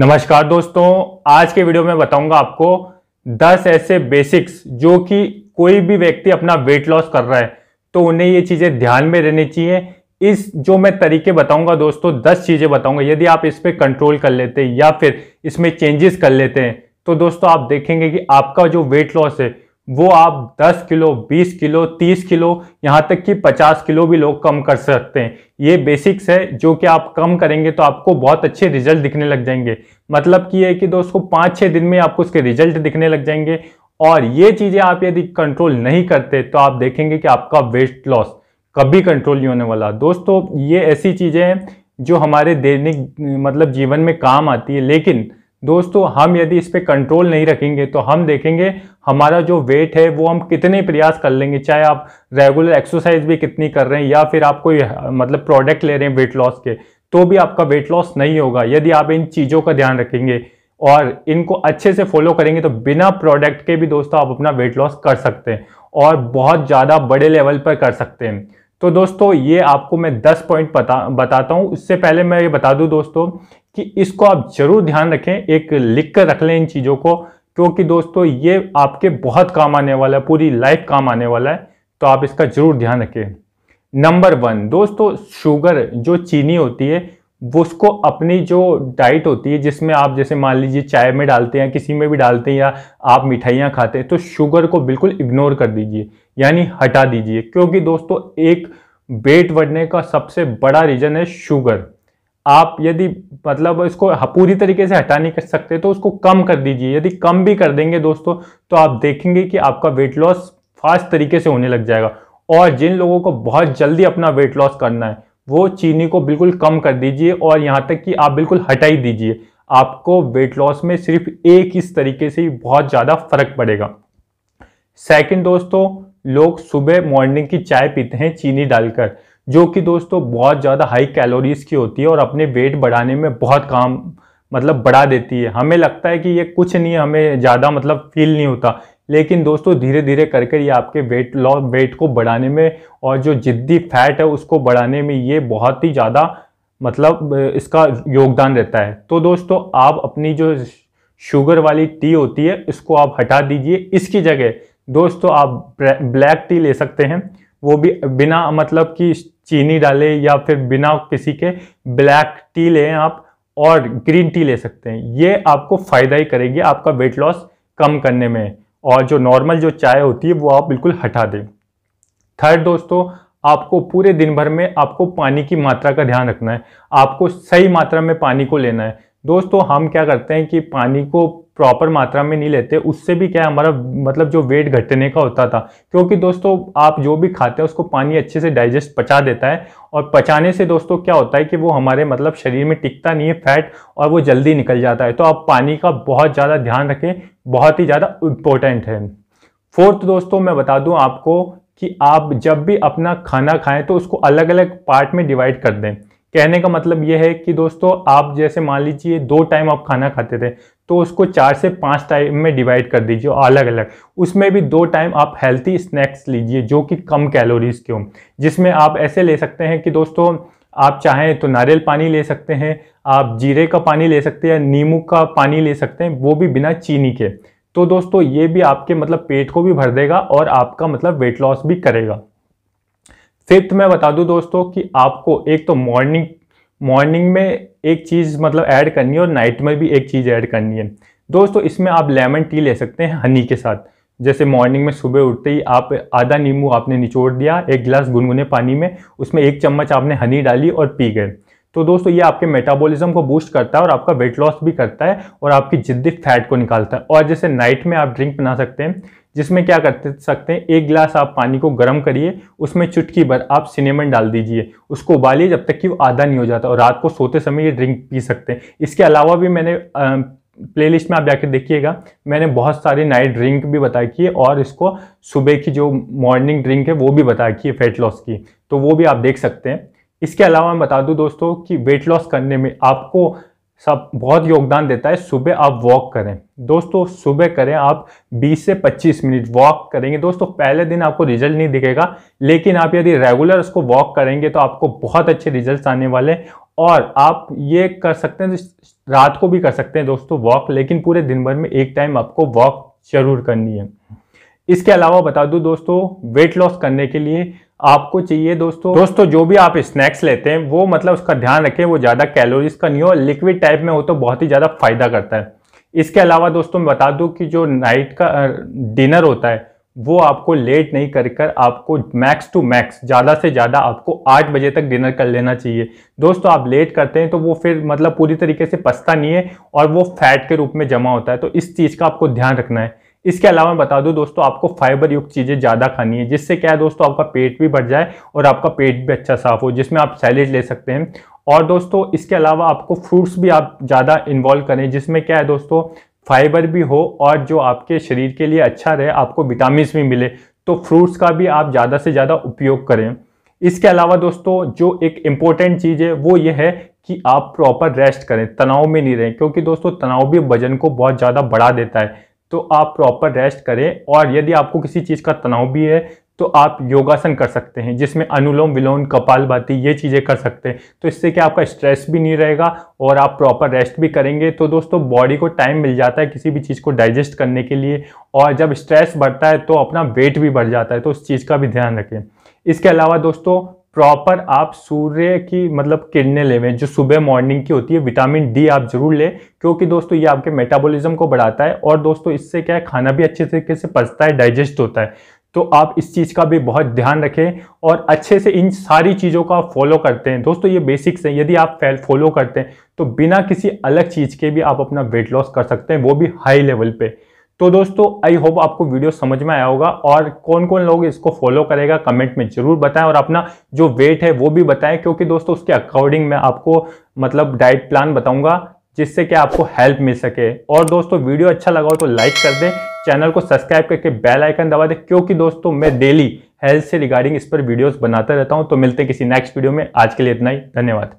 नमस्कार दोस्तों आज के वीडियो में बताऊंगा आपको 10 ऐसे बेसिक्स जो कि कोई भी व्यक्ति अपना वेट लॉस कर रहा है तो उन्हें ये चीज़ें ध्यान में रहनी चाहिए इस जो मैं तरीके बताऊंगा दोस्तों 10 चीज़ें बताऊंगा यदि आप इस पर कंट्रोल कर लेते हैं या फिर इसमें चेंजेस कर लेते हैं तो दोस्तों आप देखेंगे कि आपका जो वेट लॉस है वो आप 10 किलो 20 किलो 30 किलो यहाँ तक कि 50 किलो भी लोग कम कर सकते हैं ये बेसिक्स है जो कि आप कम करेंगे तो आपको बहुत अच्छे रिजल्ट दिखने लग जाएंगे मतलब कि ये कि दोस्तों पाँच छः दिन में आपको उसके रिजल्ट दिखने लग जाएंगे और ये चीज़ें आप यदि कंट्रोल नहीं करते तो आप देखेंगे कि आपका वेट लॉस कभी कंट्रोल नहीं होने वाला दोस्तों ये ऐसी चीज़ें हैं जो हमारे दैनिक मतलब जीवन में काम आती है लेकिन दोस्तों हम यदि इस पर कंट्रोल नहीं रखेंगे तो हम देखेंगे हमारा जो वेट है वो हम कितने प्रयास कर लेंगे चाहे आप रेगुलर एक्सरसाइज भी कितनी कर रहे हैं या फिर आप कोई मतलब प्रोडक्ट ले रहे हैं वेट लॉस के तो भी आपका वेट लॉस नहीं होगा यदि आप इन चीज़ों का ध्यान रखेंगे और इनको अच्छे से फॉलो करेंगे तो बिना प्रोडक्ट के भी दोस्तों आप अपना वेट लॉस कर सकते हैं और बहुत ज़्यादा बड़े लेवल पर कर सकते हैं तो दोस्तों ये आपको मैं 10 पॉइंट बता बताता हूँ उससे पहले मैं ये बता दूँ दोस्तों कि इसको आप जरूर ध्यान रखें एक लिख कर रख लें इन चीज़ों को क्योंकि दोस्तों ये आपके बहुत काम आने वाला है पूरी लाइफ काम आने वाला है तो आप इसका जरूर ध्यान रखें नंबर वन दोस्तों शुगर जो चीनी होती है उसको अपनी जो डाइट होती है जिसमें आप जैसे मान लीजिए चाय में डालते हैं किसी में भी डालते हैं या आप मिठाइयाँ खाते हैं तो शुगर को बिल्कुल इग्नोर कर दीजिए यानी हटा दीजिए क्योंकि दोस्तों एक वेट बढ़ने का सबसे बड़ा रीज़न है शुगर आप यदि मतलब इसको पूरी तरीके से हटा नहीं कर सकते तो उसको कम कर दीजिए यदि कम भी कर देंगे दोस्तों तो आप देखेंगे कि आपका वेट लॉस फास्ट तरीके से होने लग जाएगा और जिन लोगों को बहुत जल्दी अपना वेट लॉस करना है वो चीनी को बिल्कुल कम कर दीजिए और यहाँ तक कि आप बिल्कुल हटा ही दीजिए आपको वेट लॉस में सिर्फ एक इस तरीके से ही बहुत ज़्यादा फर्क पड़ेगा सेकंड दोस्तों लोग सुबह मॉर्निंग की चाय पीते हैं चीनी डालकर जो कि दोस्तों बहुत ज़्यादा हाई कैलोरीज की होती है और अपने वेट बढ़ाने में बहुत काम मतलब बढ़ा देती है हमें लगता है कि ये कुछ नहीं है हमें ज़्यादा मतलब फील नहीं होता लेकिन दोस्तों धीरे धीरे करके ये आपके वेट लॉस वेट को बढ़ाने में और जो जिद्दी फैट है उसको बढ़ाने में ये बहुत ही ज़्यादा मतलब इसका योगदान रहता है तो दोस्तों आप अपनी जो शुगर वाली टी होती है इसको आप हटा दीजिए इसकी जगह दोस्तों आप ब्लैक टी ले सकते हैं वो भी बिना मतलब कि चीनी डालें या फिर बिना किसी के ब्लैक टी लें आप और ग्रीन टी ले सकते हैं ये आपको फ़ायदा ही करेगी आपका वेट लॉस कम करने में और जो नॉर्मल जो चाय होती है वो आप बिल्कुल हटा दें थर्ड दोस्तों आपको पूरे दिन भर में आपको पानी की मात्रा का ध्यान रखना है आपको सही मात्रा में पानी को लेना है दोस्तों हम क्या करते हैं कि पानी को प्रॉपर मात्रा में नहीं लेते उससे भी क्या है हमारा मतलब जो वेट घटने का होता था क्योंकि दोस्तों आप जो भी खाते हैं उसको पानी अच्छे से डाइजेस्ट पचा देता है और पचाने से दोस्तों क्या होता है कि वो हमारे मतलब शरीर में टिकता नहीं है फैट और वो जल्दी निकल जाता है तो आप पानी का बहुत ज़्यादा ध्यान रखें बहुत ही ज़्यादा इम्पोर्टेंट है फोर्थ दोस्तों मैं बता दूँ आपको कि आप जब भी अपना खाना खाएं तो उसको अलग अलग पार्ट में डिवाइड कर दें कहने का मतलब यह है कि दोस्तों आप जैसे मान लीजिए दो टाइम आप खाना खाते थे तो उसको चार से पाँच टाइम में डिवाइड कर दीजिए अलग अलग उसमें भी दो टाइम आप हेल्थी स्नैक्स लीजिए जो कि कम कैलोरीज के हों जिसमें आप ऐसे ले सकते हैं कि दोस्तों आप चाहें तो नारियल पानी ले सकते हैं आप जीरे का पानी ले सकते हैं नींबू का पानी ले सकते हैं वो भी बिना चीनी के तो दोस्तों ये भी आपके मतलब पेट को भी भर देगा और आपका मतलब वेट लॉस भी करेगा फिफ्थ मैं बता दूं दोस्तों कि आपको एक तो मॉर्निंग मॉर्निंग में एक चीज़ मतलब ऐड करनी है और नाइट में भी एक चीज़ ऐड करनी है दोस्तों इसमें आप लेमन टी ले सकते हैं हनी के साथ जैसे मॉर्निंग में सुबह उठते ही आप आधा नींबू आपने निचोड़ दिया एक गिलास गुनगुने पानी में उसमें एक चम्मच आपने हनी डाली और पी गए तो दोस्तों ये आपके मेटाबॉलिज्म को बूस्ट करता है और आपका वेट लॉस भी करता है और आपकी जिद्दी फैट को निकालता है और जैसे नाइट में आप ड्रिंक बना सकते हैं जिसमें क्या कर सकते हैं एक गिलास आप पानी को गर्म करिए उसमें चुटकी भर आप सिनेमन डाल दीजिए उसको उबालिए जब तक कि वो आधा नहीं हो जाता और रात को सोते समय ये ड्रिंक पी सकते हैं इसके अलावा भी मैंने प्लेलिस्ट में आप जाकर देखिएगा मैंने बहुत सारे नाइट ड्रिंक भी बताए किए और इसको सुबह की जो मॉर्निंग ड्रिंक है वो भी बताई की है फैट लॉस की तो वो भी आप देख सकते हैं इसके अलावा मैं बता दूं दोस्तों कि वेट लॉस करने में आपको सब बहुत योगदान देता है सुबह आप वॉक करें दोस्तों सुबह करें आप 20 से 25 मिनट वॉक करेंगे दोस्तों पहले दिन आपको रिजल्ट नहीं दिखेगा लेकिन आप यदि रेगुलर उसको वॉक करेंगे तो आपको बहुत अच्छे रिजल्ट आने वाले हैं और आप ये कर सकते हैं रात को भी कर सकते हैं दोस्तों वॉक लेकिन पूरे दिन भर में एक टाइम आपको वॉक जरूर करनी है इसके अलावा बता दूँ दोस्तों वेट लॉस करने के लिए आपको चाहिए दोस्तों दोस्तों जो भी आप स्नैक्स लेते हैं वो मतलब उसका ध्यान रखें वो ज़्यादा कैलोरीज का नहीं हो लिक्विड टाइप में हो तो बहुत ही ज़्यादा फायदा करता है इसके अलावा दोस्तों मैं बता दूं कि जो नाइट का डिनर होता है वो आपको लेट नहीं कर कर आपको मैक्स टू मैक्स ज़्यादा से ज़्यादा आपको आठ बजे तक डिनर कर लेना चाहिए दोस्तों आप लेट करते हैं तो वो फिर मतलब पूरी तरीके से पछता नहीं है और वो फैट के रूप में जमा होता है तो इस चीज़ का आपको ध्यान रखना है इसके अलावा मैं बता दूं दोस्तों आपको फाइबर युक्त चीज़ें ज़्यादा खानी है जिससे क्या है दोस्तों आपका पेट भी बढ़ जाए और आपका पेट भी अच्छा साफ हो जिसमें आप सैलेड ले सकते हैं और दोस्तों इसके अलावा आपको फ्रूट्स भी आप ज़्यादा इन्वॉल्व करें जिसमें क्या है दोस्तों फाइबर भी हो और जो आपके शरीर के लिए अच्छा रहे आपको विटामिन भी मिले तो फ्रूट्स का भी आप ज़्यादा से ज़्यादा उपयोग करें इसके अलावा दोस्तों जो एक इम्पोर्टेंट चीज़ है वो ये है कि आप प्रॉपर रेस्ट करें तनाव में नहीं रहें क्योंकि दोस्तों तनाव भी वजन को बहुत ज़्यादा बढ़ा देता है तो आप प्रॉपर रेस्ट करें और यदि आपको किसी चीज़ का तनाव भी है तो आप योगासन कर सकते हैं जिसमें अनुलोम विलोम कपाल भाती ये चीज़ें कर सकते हैं तो इससे क्या आपका स्ट्रेस भी नहीं रहेगा और आप प्रॉपर रेस्ट भी करेंगे तो दोस्तों बॉडी को टाइम मिल जाता है किसी भी चीज़ को डाइजेस्ट करने के लिए और जब स्ट्रेस बढ़ता है तो अपना वेट भी बढ़ जाता है तो उस चीज़ का भी ध्यान रखें इसके अलावा दोस्तों प्रॉपर आप सूर्य की मतलब किरणें लेवें जो सुबह मॉर्निंग की होती है विटामिन डी आप जरूर लें क्योंकि दोस्तों ये आपके मेटाबॉलिज्म को बढ़ाता है और दोस्तों इससे क्या है खाना भी अच्छे तरीके से पचता है डाइजेस्ट होता है तो आप इस चीज़ का भी बहुत ध्यान रखें और अच्छे से इन सारी चीज़ों का फॉलो करते हैं दोस्तों ये बेसिक्स हैं यदि आप फॉलो करते हैं तो बिना किसी अलग चीज़ के भी आप अपना वेट लॉस कर सकते हैं वो भी हाई लेवल पे तो दोस्तों आई होप आपको वीडियो समझ में आया होगा और कौन कौन लोग इसको फॉलो करेगा कमेंट में जरूर बताएं और अपना जो वेट है वो भी बताएं क्योंकि दोस्तों उसके अकॉर्डिंग मैं आपको मतलब डाइट प्लान बताऊंगा जिससे कि आपको हेल्प मिल सके और दोस्तों वीडियो अच्छा लगा हो तो लाइक कर दें चैनल को सब्सक्राइब करके बेल आइकन दबा दें क्योंकि दोस्तों मैं डेली हेल्थ से रिगार्डिंग इस पर वीडियोज़ बनाता रहता हूँ तो मिलते हैं किसी नेक्स्ट वीडियो में आज के लिए इतना ही धन्यवाद